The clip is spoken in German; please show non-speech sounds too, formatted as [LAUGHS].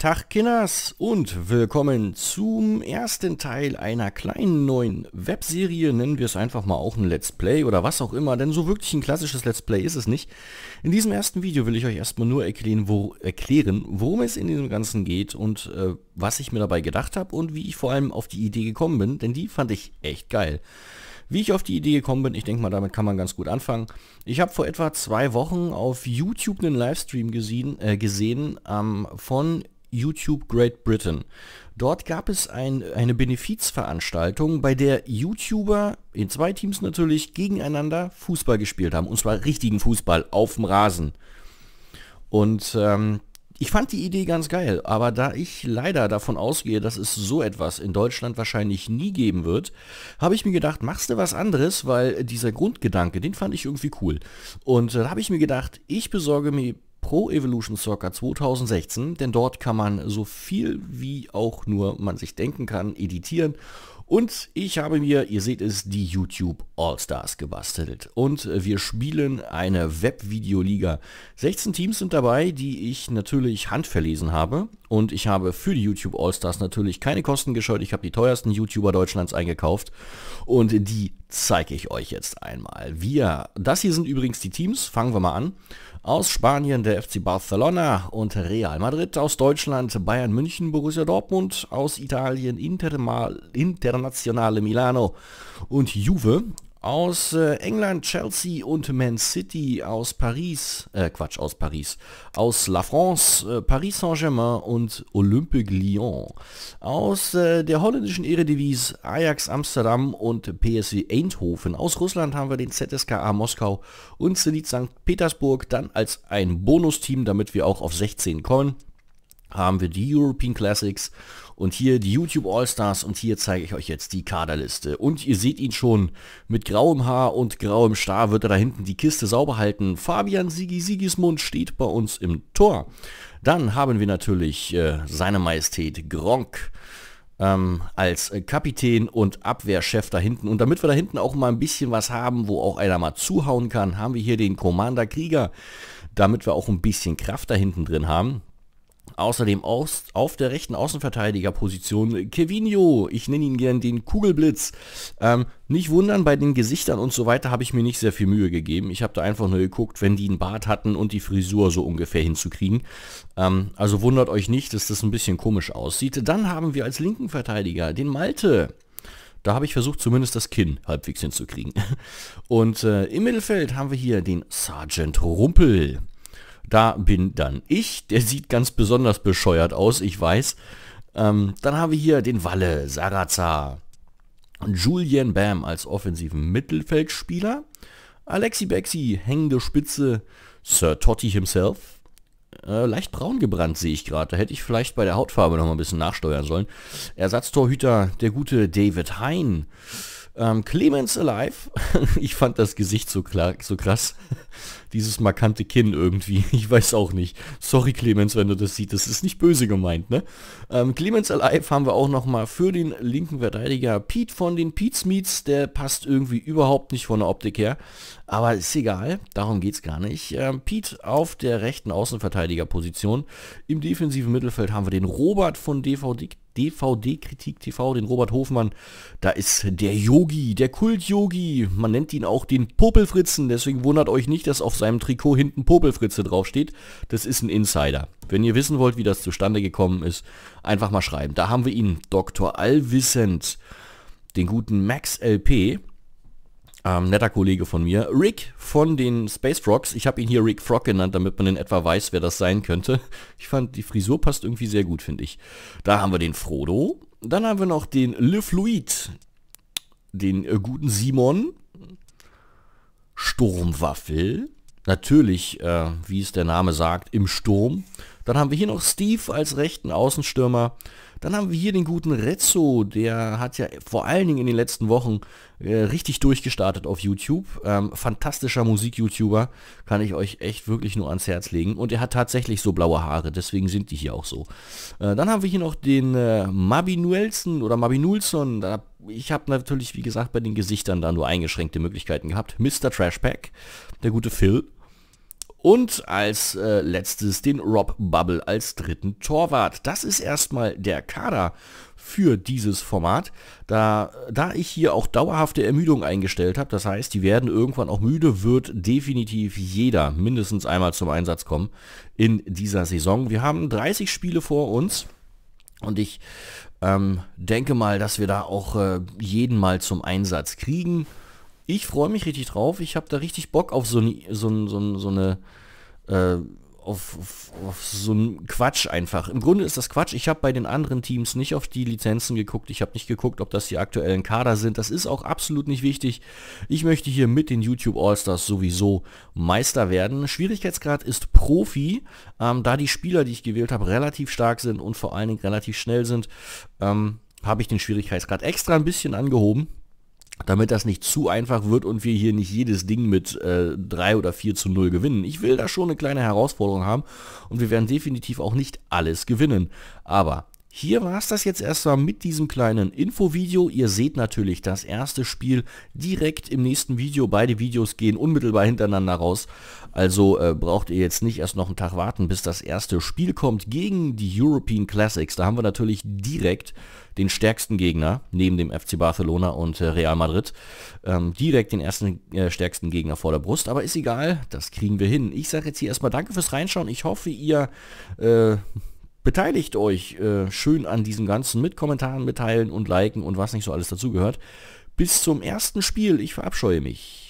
Tag Kinders und willkommen zum ersten Teil einer kleinen neuen Webserie, nennen wir es einfach mal auch ein Let's Play oder was auch immer, denn so wirklich ein klassisches Let's Play ist es nicht. In diesem ersten Video will ich euch erstmal nur erklären, wo, erklären worum es in diesem Ganzen geht und äh, was ich mir dabei gedacht habe und wie ich vor allem auf die Idee gekommen bin, denn die fand ich echt geil. Wie ich auf die Idee gekommen bin, ich denke mal, damit kann man ganz gut anfangen. Ich habe vor etwa zwei Wochen auf YouTube einen Livestream gesehen, äh, gesehen ähm, von YouTube Great Britain. Dort gab es ein, eine Benefizveranstaltung, bei der YouTuber in zwei Teams natürlich gegeneinander Fußball gespielt haben. Und zwar richtigen Fußball auf dem Rasen. Und ähm, ich fand die Idee ganz geil, aber da ich leider davon ausgehe, dass es so etwas in Deutschland wahrscheinlich nie geben wird, habe ich mir gedacht, machst du was anderes, weil dieser Grundgedanke, den fand ich irgendwie cool. Und äh, da habe ich mir gedacht, ich besorge mir Pro Evolution Soccer 2016, denn dort kann man so viel wie auch nur man sich denken kann editieren. Und ich habe mir, ihr seht es, die YouTube All-Stars gebastelt. Und äh, wir spielen eine Webvideoliga. 16 Teams sind dabei, die ich natürlich handverlesen habe. Und ich habe für die YouTube Allstars natürlich keine Kosten gescheut. Ich habe die teuersten YouTuber Deutschlands eingekauft. Und die zeige ich euch jetzt einmal. Wir, das hier sind übrigens die Teams. Fangen wir mal an. Aus Spanien der FC Barcelona und Real Madrid. Aus Deutschland Bayern München, Borussia Dortmund. Aus Italien Inter Internationale Milano und Juve aus äh, England, Chelsea und Man City, aus Paris, äh, Quatsch, aus Paris, aus La France, äh, Paris Saint-Germain und Olympique Lyon, aus äh, der holländischen Eredivisie Ajax Amsterdam und PSV Eindhoven, aus Russland haben wir den ZSKA Moskau und Zenit St. Petersburg, dann als ein Bonusteam, damit wir auch auf 16 kommen haben wir die European Classics und hier die YouTube All-Stars und hier zeige ich euch jetzt die Kaderliste. Und ihr seht ihn schon, mit grauem Haar und grauem Star wird er da hinten die Kiste sauber halten. Fabian Sigi Sigismund steht bei uns im Tor. Dann haben wir natürlich äh, seine Majestät Gronk. Ähm, als äh, Kapitän und Abwehrchef da hinten. Und damit wir da hinten auch mal ein bisschen was haben, wo auch einer mal zuhauen kann, haben wir hier den Commander Krieger, damit wir auch ein bisschen Kraft da hinten drin haben. Außerdem aus, auf der rechten Außenverteidigerposition Kevinio. Ich nenne ihn gern den Kugelblitz. Ähm, nicht wundern, bei den Gesichtern und so weiter habe ich mir nicht sehr viel Mühe gegeben. Ich habe da einfach nur geguckt, wenn die einen Bart hatten und die Frisur so ungefähr hinzukriegen. Ähm, also wundert euch nicht, dass das ein bisschen komisch aussieht. Dann haben wir als linken Verteidiger den Malte. Da habe ich versucht, zumindest das Kinn halbwegs hinzukriegen. [LAUGHS] Und äh, im Mittelfeld haben wir hier den Sergeant Rumpel. Da bin dann ich, der sieht ganz besonders bescheuert aus, ich weiß. Ähm, dann haben wir hier den Walle, Sarazar, Julian Bam als offensiven Mittelfeldspieler, Alexi Bexi, hängende Spitze, Sir Totti himself. Äh, leicht braun gebrannt sehe ich gerade, da hätte ich vielleicht bei der Hautfarbe noch mal ein bisschen nachsteuern sollen. Ersatztorhüter, der gute David Hein. Ähm, Clemens Alive. [LAUGHS] ich fand das Gesicht so, klar, so krass. [LAUGHS] Dieses markante Kinn irgendwie. [LAUGHS] Ich weiß auch nicht. Sorry Clemens, wenn du das siehst. Das ist nicht böse gemeint, ne? Ähm, Clemens Alive haben wir auch nochmal für den linken Verteidiger Pete von den Pete's Meets. Der passt irgendwie überhaupt nicht von der Optik her. Aber ist egal. Darum geht's gar nicht. Ähm, Pete auf der rechten Außenverteidigerposition. Im defensiven Mittelfeld haben wir den Robert von DVD DVD-Kritik TV, den Robert Hofmann. Da ist der Yogi, der Kult-Yogi. Man nennt ihn auch den Popelfritzen. Deswegen wundert euch nicht, dass auf seinem Trikot hinten Popelfritze draufsteht. Das ist ein Insider. Wenn ihr wissen wollt, wie das zustande gekommen ist, einfach mal schreiben. Da haben wir ihn, Dr. Allwissend, den guten Max LP. Ähm, netter Kollege von mir. Rick von den Space Frogs. Ich habe ihn hier Rick Frog genannt, damit man in etwa weiß, wer das sein könnte. Ich fand, die Frisur passt irgendwie sehr gut, finde ich. Da haben wir den Frodo. Dann haben wir noch den Le Fluid. Den äh, guten Simon. Sturmwaffel. Natürlich, äh, wie es der Name sagt, im Sturm. Dann haben wir hier noch Steve als rechten Außenstürmer. Dann haben wir hier den guten Rezzo, der hat ja vor allen Dingen in den letzten Wochen äh, richtig durchgestartet auf YouTube. Ähm, fantastischer Musik-YouTuber, kann ich euch echt wirklich nur ans Herz legen. Und er hat tatsächlich so blaue Haare, deswegen sind die hier auch so. Äh, dann haben wir hier noch den äh, Mabinuelson oder Mabinulson. Da, ich habe natürlich, wie gesagt, bei den Gesichtern da nur eingeschränkte Möglichkeiten gehabt. Mr. Trashpack, der gute Phil und als äh, letztes den Rob Bubble als dritten Torwart. Das ist erstmal der Kader für dieses Format, da, da ich hier auch dauerhafte Ermüdung eingestellt habe. Das heißt, die werden irgendwann auch müde, wird definitiv jeder mindestens einmal zum Einsatz kommen in dieser Saison. Wir haben 30 Spiele vor uns. Und ich ähm, denke mal, dass wir da auch äh, jeden mal zum Einsatz kriegen. Ich freue mich richtig drauf. Ich habe da richtig Bock auf so, ne, so, so, so eine... Äh, auf, auf, auf so einen Quatsch einfach. Im Grunde ist das Quatsch. Ich habe bei den anderen Teams nicht auf die Lizenzen geguckt. Ich habe nicht geguckt, ob das die aktuellen Kader sind. Das ist auch absolut nicht wichtig. Ich möchte hier mit den YouTube Allstars sowieso Meister werden. Schwierigkeitsgrad ist Profi, ähm, da die Spieler, die ich gewählt habe, relativ stark sind und vor allen Dingen relativ schnell sind. Ähm, habe ich den Schwierigkeitsgrad extra ein bisschen angehoben damit das nicht zu einfach wird und wir hier nicht jedes Ding mit äh, 3 oder 4 zu 0 gewinnen. Ich will da schon eine kleine Herausforderung haben und wir werden definitiv auch nicht alles gewinnen. Aber hier war es das jetzt erstmal mit diesem kleinen Infovideo. Ihr seht natürlich das erste Spiel direkt im nächsten Video. Beide Videos gehen unmittelbar hintereinander raus. Also äh, braucht ihr jetzt nicht erst noch einen Tag warten, bis das erste Spiel kommt gegen die European Classics. Da haben wir natürlich direkt den stärksten Gegner neben dem FC Barcelona und äh, Real Madrid. Ähm, direkt den ersten äh, stärksten Gegner vor der Brust, aber ist egal, das kriegen wir hin. Ich sage jetzt hier erstmal danke fürs Reinschauen. Ich hoffe, ihr äh, Beteiligt euch äh, schön an diesem Ganzen mit Kommentaren, mitteilen und liken und was nicht so alles dazugehört. Bis zum ersten Spiel. Ich verabscheue mich.